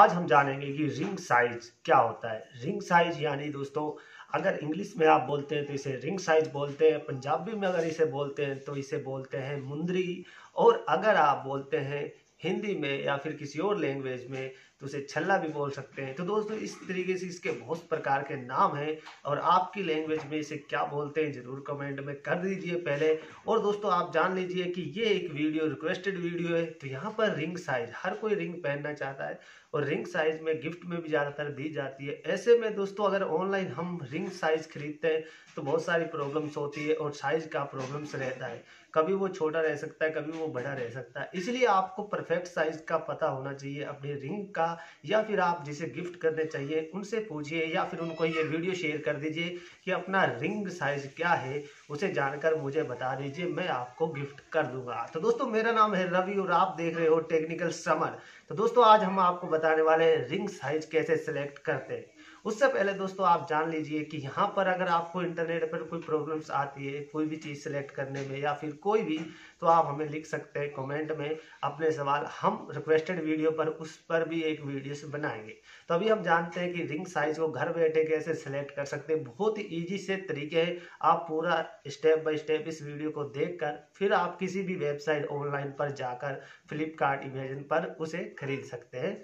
आज हम जानेंगे कि रिंग साइज क्या होता है रिंग साइज यानी दोस्तों अगर इंग्लिश में आप बोलते हैं तो इसे रिंग साइज बोलते हैं पंजाबी में अगर इसे बोलते हैं तो इसे बोलते हैं मुंदरी और अगर आप बोलते हैं हिंदी में या फिर किसी और लैंग्वेज में तो उसे छल्ला भी बोल सकते हैं तो दोस्तों इस तरीके से इसके बहुत प्रकार के नाम हैं और आपकी लैंग्वेज में इसे क्या बोलते हैं ज़रूर कमेंट में कर दीजिए पहले और दोस्तों आप जान लीजिए कि ये एक वीडियो रिक्वेस्टेड वीडियो है तो यहाँ पर रिंग साइज हर कोई रिंग पहनना चाहता है और रिंग साइज में गिफ्ट में भी ज़्यादातर दी जाती है ऐसे में दोस्तों अगर ऑनलाइन हम रिंग साइज खरीदते हैं तो बहुत सारी प्रॉब्लम्स होती है और साइज का प्रॉब्लम्स रहता है कभी वो छोटा रह सकता है कभी वो बड़ा रह सकता है इसलिए आपको परफेक्ट साइज का पता होना चाहिए अपने रिंग का या फिर आप जिसे गिफ्ट करने चाहिए उनसे पूछिए या फिर उनको ये वीडियो शेयर कर दीजिए कि अपना रिंग साइज क्या है उसे जानकर मुझे बता दीजिए मैं आपको गिफ्ट कर दूंगा तो दोस्तों मेरा नाम है रवि और आप देख रहे हो टेक्निकल समर तो दोस्तों आज हम आपको बताने वाले हैं रिंग साइज कैसे सिलेक्ट करते हैं उससे पहले दोस्तों आप जान लीजिए कि यहाँ पर अगर आपको इंटरनेट पर कोई प्रॉब्लम्स आती है कोई भी चीज़ सेलेक्ट करने में या फिर कोई भी तो आप हमें लिख सकते हैं कमेंट में अपने सवाल हम रिक्वेस्टेड वीडियो पर उस पर भी एक से बनाएंगे तो अभी हम जानते हैं कि रिंग साइज को घर बैठे कैसे सेलेक्ट कर सकते हैं बहुत ही ईजी से तरीके हैं आप पूरा स्टेप बाई स्टेप इस वीडियो को देख कर, फिर आप किसी भी वेबसाइट ऑनलाइन पर जाकर फ्लिपकार्ट इमेजन पर उसे खरीद सकते हैं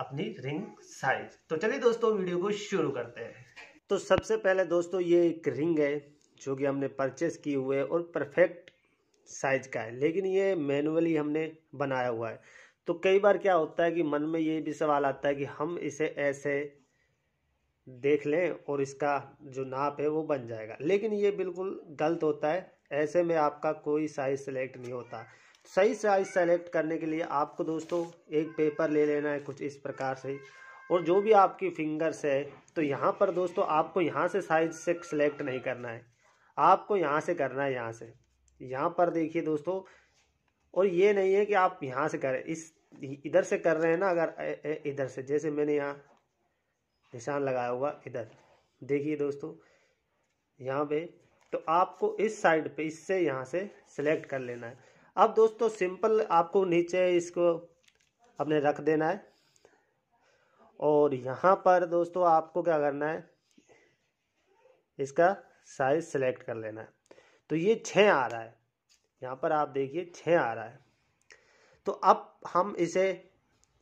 अपनी रिंग साइज तो चलिए दोस्तों वीडियो को शुरू करते हैं तो सबसे पहले दोस्तों ये एक रिंग है जो कि हमने परचेस की हुए है और परफेक्ट साइज का है लेकिन ये मैनुअली हमने बनाया हुआ है तो कई बार क्या होता है कि मन में ये भी सवाल आता है कि हम इसे ऐसे देख लें और इसका जो नाप है वो बन जाएगा लेकिन ये बिल्कुल गलत होता है ऐसे में आपका कोई साइज सेलेक्ट नहीं होता सही साइज सेलेक्ट करने के लिए आपको दोस्तों एक पेपर ले लेना है कुछ इस प्रकार से और जो भी आपकी फिंगर्स है तो यहाँ पर दोस्तों आपको यहाँ से साइज से सेलेक्ट नहीं करना है आपको यहाँ से करना है यहाँ से यहाँ पर देखिए दोस्तों और ये नहीं है कि आप यहाँ से करें इस इधर से कर रहे हैं ना अगर इधर से जैसे मैंने यहाँ निशान लगाया हुआ इधर देखिए दोस्तों यहाँ पे तो आपको इस साइड पे इससे यहाँ से सिलेक्ट कर लेना है अब दोस्तों सिंपल आपको नीचे इसको अपने रख देना है और यहाँ पर दोस्तों आपको क्या करना है इसका साइज सेलेक्ट कर लेना है तो ये छ आ रहा है यहाँ पर आप देखिए छ आ रहा है तो अब हम इसे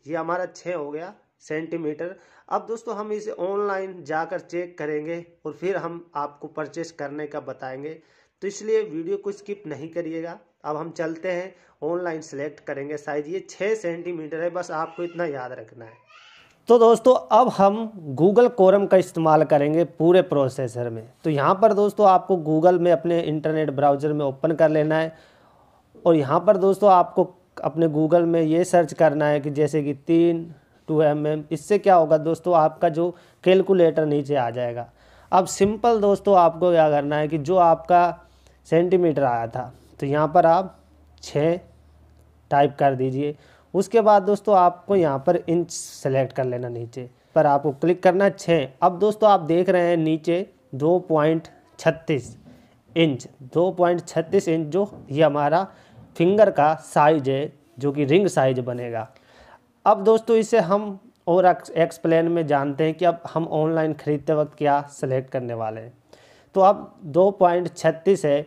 ये हमारा छ हो गया सेंटीमीटर अब दोस्तों हम इसे ऑनलाइन जाकर चेक करेंगे और फिर हम आपको परचेस करने का बताएंगे तो इसलिए वीडियो को स्किप नहीं करिएगा अब हम चलते हैं ऑनलाइन सेलेक्ट करेंगे साइज ये छः सेंटीमीटर है बस आपको इतना याद रखना है तो दोस्तों अब हम गूगल कोरम का इस्तेमाल करेंगे पूरे प्रोसेसर में तो यहाँ पर दोस्तों आपको गूगल में अपने इंटरनेट ब्राउज़र में ओपन कर लेना है और यहाँ पर दोस्तों आपको अपने गूगल में ये सर्च करना है कि जैसे कि तीन टू एम एम इससे क्या होगा दोस्तों आपका जो कैलकुलेटर नीचे आ जाएगा अब सिंपल दोस्तों आपको क्या करना है कि जो आपका सेंटीमीटर आया था तो यहाँ पर आप छः टाइप कर दीजिए उसके बाद दोस्तों आपको यहाँ पर इंच सेलेक्ट कर लेना नीचे पर आपको क्लिक करना है छः अब दोस्तों आप देख रहे हैं नीचे दो पॉइंट छत्तीस इंच दो पॉइंट छत्तीस इंच जो ये हमारा फिंगर का साइज है जो कि रिंग साइज बनेगा अब दोस्तों इसे हम और एक्सप्लेन में जानते हैं कि अब हम ऑनलाइन ख़रीदते वक्त क्या सेलेक्ट करने वाले हैं तो अब दो पॉइंट छत्तीस है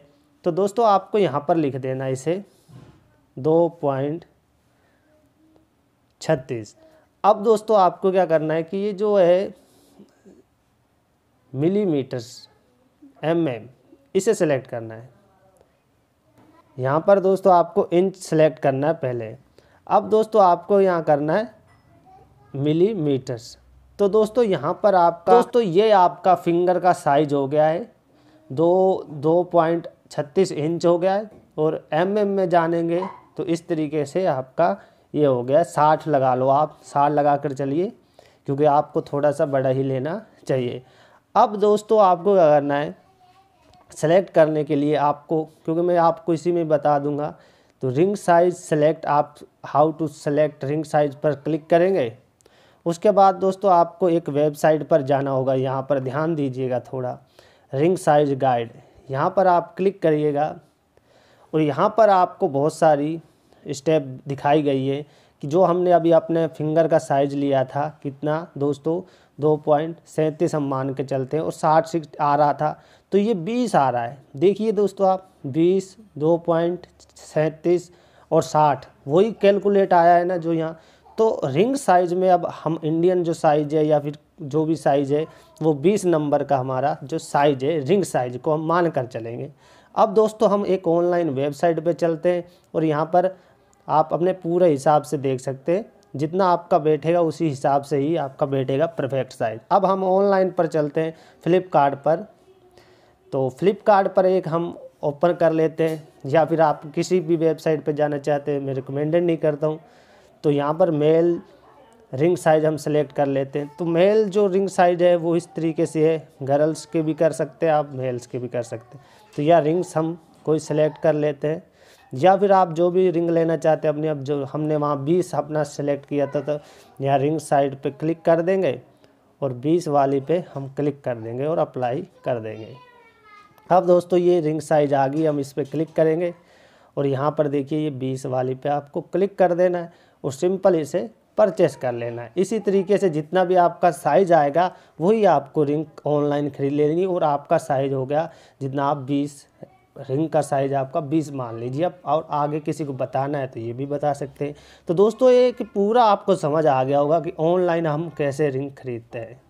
तो दोस्तों आपको यहाँ पर लिख देना इसे दो पॉइंट छत्तीस अब दोस्तों आपको क्या करना है कि ये जो है मिलीमीटर्स एम एम इसे सेलेक्ट करना है यहाँ पर दोस्तों आपको इंच सेलेक्ट करना है पहले अब दोस्तों आपको यहाँ करना है मिलीमीटर्स तो दोस्तों यहाँ पर आपका दोस्तों ये आपका फिंगर का साइज हो गया है दो दो पॉइंट छत्तीस इंच हो गया है और एम एम में जानेंगे तो इस तरीके से आपका ये हो गया साठ लगा लो आप साठ लगा कर चलिए क्योंकि आपको थोड़ा सा बड़ा ही लेना चाहिए अब दोस्तों आपको क्या करना है सेलेक्ट करने के लिए आपको क्योंकि मैं आपको इसी में बता दूंगा तो रिंग साइज सेलेक्ट आप how to select ring size पर क्लिक करेंगे उसके बाद दोस्तों आपको एक वेबसाइट पर जाना होगा यहाँ पर ध्यान दीजिएगा थोड़ा रिंग साइज गाइड यहाँ पर आप क्लिक करिएगा और यहाँ पर आपको बहुत सारी स्टेप दिखाई गई है कि जो हमने अभी अपने फिंगर का साइज लिया था कितना दोस्तों दो पॉइंट सैंतीस हम मान के चलते हैं और साठ सिक्स आ रहा था तो ये बीस आ रहा है देखिए दोस्तों आप बीस दो पॉइंट सैंतीस और साठ वही कैलकुलेट आया है ना जो यहाँ तो रिंग साइज में अब हम इंडियन जो साइज है या फिर जो भी साइज है वो 20 नंबर का हमारा जो साइज है रिंग साइज को हम मान कर चलेंगे अब दोस्तों हम एक ऑनलाइन वेबसाइट पे चलते हैं और यहाँ पर आप अपने पूरे हिसाब से देख सकते हैं जितना आपका बैठेगा उसी हिसाब से ही आपका बैठेगा परफेक्ट साइज अब हम ऑनलाइन पर चलते हैं फ्लिपकार्ट पर तो फ्लिपकार्ट पर एक हम ओपन कर लेते हैं या फिर आप किसी भी वेबसाइट पर जाना चाहते हैं मैं रिकमेंडेड नहीं करता हूँ तो यहाँ पर मेल रिंग साइज हम सेलेक्ट कर लेते हैं तो मेल जो रिंग साइज है वो इस तरीके से है गर्ल्स के भी कर सकते हैं आप मेल्स के भी कर सकते हैं तो या रिंग्स हम कोई सेलेक्ट कर लेते हैं या फिर आप जो भी रिंग लेना चाहते हैं अपने अब जो हमने वहाँ बीस अपना सेलेक्ट किया था तो यहाँ रिंग साइड पे क्लिक कर देंगे और बीस वाली पे हम क्लिक कर देंगे और अप्लाई कर देंगे अब दोस्तों ये रिंग साइज आ गई हम इस पर क्लिक करेंगे और यहाँ पर देखिए ये बीस वाली पे आपको क्लिक कर देना है और सिंपल इसे परचेस कर लेना है इसी तरीके से जितना भी आपका साइज़ आएगा वही आपको रिंग ऑनलाइन खरीद लेनी और आपका साइज़ हो गया जितना आप बीस रिंग का साइज़ आपका 20 मान लीजिए आप और आगे किसी को बताना है तो ये भी बता सकते हैं तो दोस्तों ये कि पूरा आपको समझ आ गया होगा कि ऑनलाइन हम कैसे रिंग खरीदते हैं